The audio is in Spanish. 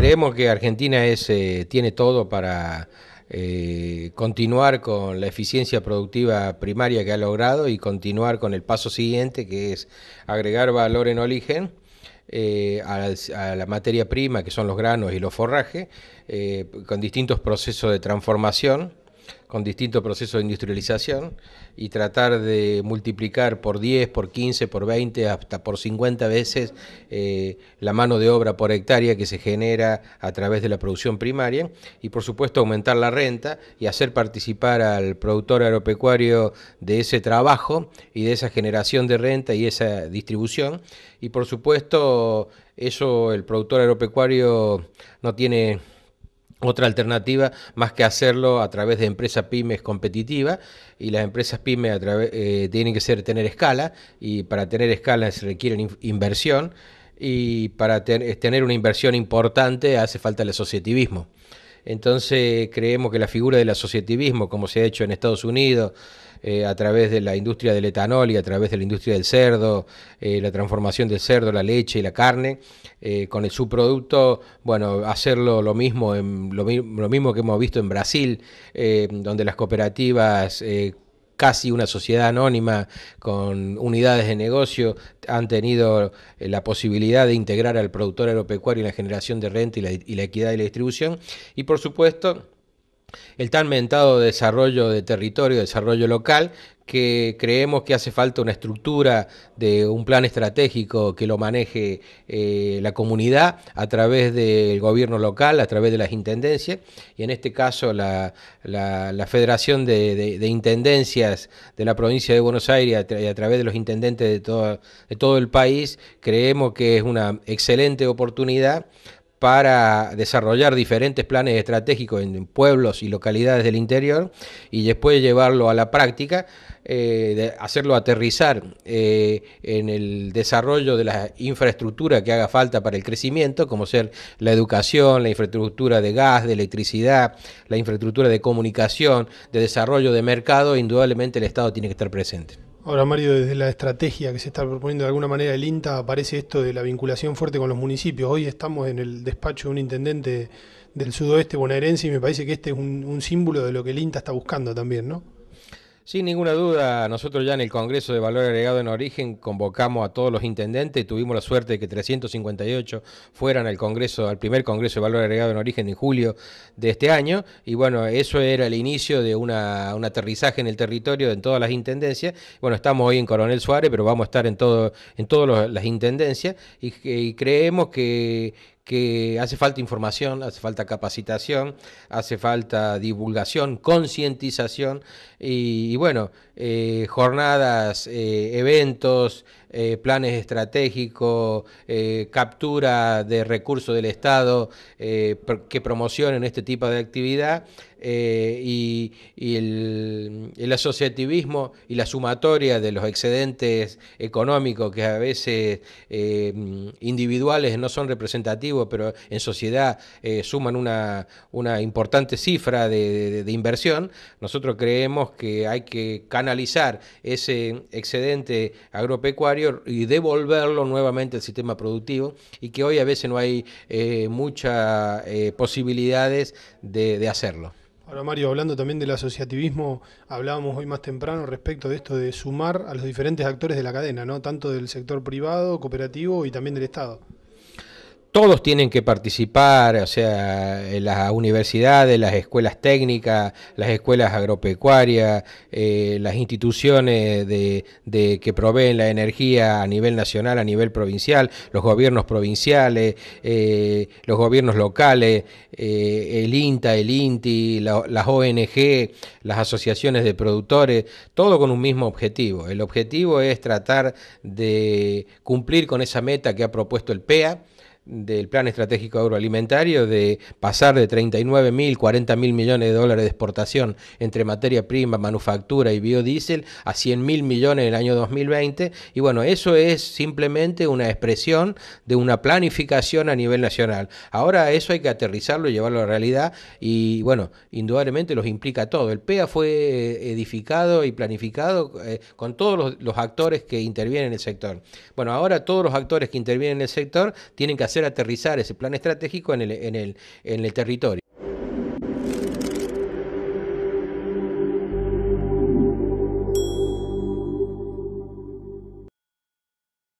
creemos que Argentina eh, tiene todo para eh, continuar con la eficiencia productiva primaria que ha logrado y continuar con el paso siguiente, que es agregar valor en origen. Eh, a, la materia prima, que son los granos y los forrajes, con distintos procesos de transformación con distintos procesos de industrialización y tratar de multiplicar por 10, por 15, por 20, hasta por 50 veces eh, la mano de obra por hectárea que se genera a través de la producción primaria y por supuesto aumentar la renta y hacer participar al productor agropecuario de ese trabajo y de esa generación de renta y esa distribución y por supuesto eso el productor agropecuario no tiene otra alternativa, más que hacerlo a través de empresas pymes competitivas, y las empresas pymes eh, tienen que ser tener escala, y para tener escala se requiere inversión, y para tener una inversión importante hace falta el asociativismo. Entonces creemos que la figura del asociativismo, como se ha hecho en Estados Unidos, eh, a través de la industria del etanol y a través de la industria del cerdo, eh, la transformación del cerdo, la leche y la carne, eh, con el subproducto, bueno, hacerlo lo mismo, en, lo, mismo que hemos visto en Brasil, donde las cooperativas casi una sociedad anónima con unidades de negocio, han tenido la posibilidad de integrar al productor agropecuario en la generación de renta y la, y la equidad de la distribución. Y por supuesto, el tan mentado desarrollo de territorio, desarrollo local, que creemos que hace falta una estructura de un plan estratégico que lo maneje eh, la comunidad a través del gobierno local, a través de las intendencias, y en este caso la, Federación de, Intendencias de la provincia de Buenos Aires y a través de los intendentes de todo, de todo el país, creemos que es una excelente oportunidad para desarrollar diferentes planes estratégicos en pueblos y localidades del interior y después llevarlo a la práctica, eh, de hacerlo aterrizar eh, en el desarrollo de la infraestructura que haga falta para el crecimiento, como ser la educación, la infraestructura de gas, de electricidad, la infraestructura de comunicación, de desarrollo de mercado, indudablemente el Estado tiene que estar presente. Ahora, Mario, desde la estrategia que se está proponiendo de alguna manera el INTA, aparece esto de la vinculación fuerte con los municipios. Hoy estamos en el despacho de un intendente del sudoeste bonaerense y me parece que este es un, un símbolo de lo que el INTA está buscando también, ¿no? Sin ninguna duda, nosotros ya en el Congreso de Valor Agregado en Origen convocamos a todos los intendentes, tuvimos la suerte de que 358 fueran al Congreso, al primer Congreso de Valor Agregado en Origen en julio de este año, y bueno, eso era el inicio de un aterrizaje en el territorio en todas las intendencias. Bueno, estamos hoy en Coronel Suárez, pero vamos a estar en todo, en todas las intendencias, y creemos que que hace falta información, hace falta capacitación, hace falta divulgación, concientización y, bueno, eh, jornadas, eh, eventos, eh, planes estratégicos, eh, captura de recursos del Estado eh, que promocionen este tipo de actividad y, el, asociativismo y la sumatoria de los excedentes económicos que a veces individuales no son representativos, pero en sociedad suman una, importante cifra de inversión, nosotros creemos que hay que canalizar ese excedente agropecuario y devolverlo nuevamente al sistema productivo y que hoy a veces no hay eh, muchas eh, posibilidades de, de hacerlo. Ahora Mario, hablando también del asociativismo, hablábamos hoy más temprano respecto de esto de sumar a los diferentes actores de la cadena, ¿no? Tanto del sector privado, cooperativo y también del Estado todos tienen que participar, o sea, las universidades, las escuelas técnicas, las escuelas agropecuarias, eh, las instituciones de, que proveen la energía a nivel nacional, a nivel provincial, los gobiernos provinciales, eh, los gobiernos locales, eh, el INTA, el INTI, las ONG, las asociaciones de productores, todo con un mismo objetivo. El objetivo es tratar de cumplir con esa meta que ha propuesto el PEA, del Plan Estratégico Agroalimentario de pasar de 39.000 mil, 40 mil millones de dólares de exportación entre materia prima, manufactura y biodiesel a 100.000 mil millones en el año 2020. Y bueno, eso es simplemente una expresión de una planificación a nivel nacional. Ahora eso hay que aterrizarlo y llevarlo a realidad y bueno, indudablemente los implica todo. El PEA fue eh, edificado y planificado eh, con todos los, actores que intervienen en el sector. Bueno, ahora todos los actores que intervienen en el sector tienen que hacer aterrizar ese plan estratégico en el, en el, en el territorio.